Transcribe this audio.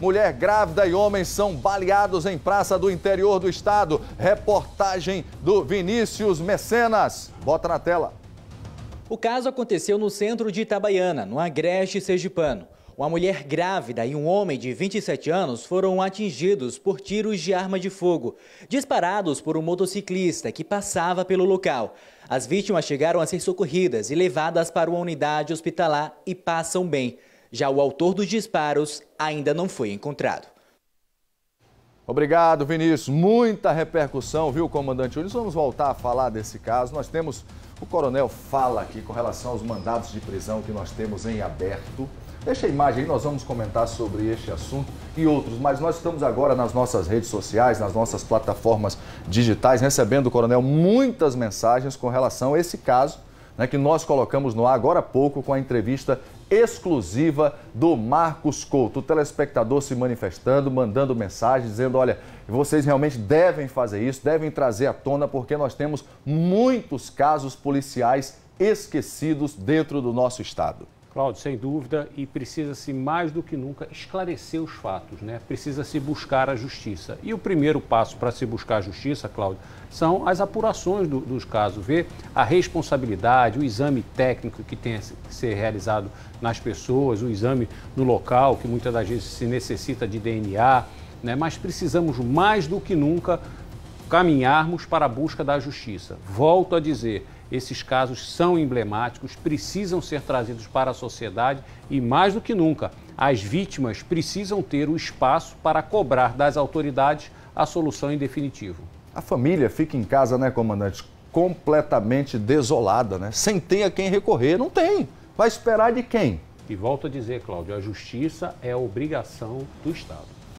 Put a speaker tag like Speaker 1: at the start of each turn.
Speaker 1: Mulher grávida e homens são baleados em praça do interior do estado. Reportagem do Vinícius Mecenas. Bota na tela.
Speaker 2: O caso aconteceu no centro de Itabaiana, no Agreste Sergipano. Uma mulher grávida e um homem de 27 anos foram atingidos por tiros de arma de fogo, disparados por um motociclista que passava pelo local. As vítimas chegaram a ser socorridas e levadas para uma unidade hospitalar e passam bem. Já o autor dos disparos ainda não
Speaker 1: foi encontrado. Obrigado, Vinícius. Muita repercussão, viu, comandante Unes? Vamos voltar a falar desse caso. Nós temos. O coronel fala aqui com relação aos mandados de prisão que nós temos em aberto. Deixa a imagem aí, nós vamos comentar sobre este assunto e outros, mas nós estamos agora nas nossas redes sociais, nas nossas plataformas digitais, recebendo, coronel, muitas mensagens com relação a esse caso né, que nós colocamos no ar agora há pouco com a entrevista exclusiva do Marcos Couto. O telespectador se manifestando, mandando mensagem, dizendo: olha, vocês realmente devem fazer isso, devem trazer à tona, porque nós temos muitos casos policiais esquecidos dentro do nosso estado.
Speaker 3: Cláudio, sem dúvida, e precisa-se mais do que nunca esclarecer os fatos, né? Precisa-se buscar a justiça. E o primeiro passo para se buscar a justiça, Cláudio, são as apurações do, dos casos, ver a responsabilidade, o exame técnico que tem que ser realizado nas pessoas, o exame no local, que muitas das vezes se necessita de DNA, né? Mas precisamos mais do que nunca caminharmos para a busca da justiça. Volto a dizer, esses casos são emblemáticos, precisam ser trazidos para a sociedade e, mais do que nunca, as vítimas precisam ter o espaço para cobrar das autoridades a solução em definitivo. A família
Speaker 1: fica em casa, né, comandante? Completamente desolada, né? Sem ter a quem recorrer, não tem. Vai esperar de quem?
Speaker 3: E volto a dizer, Cláudio, a justiça é a obrigação do Estado.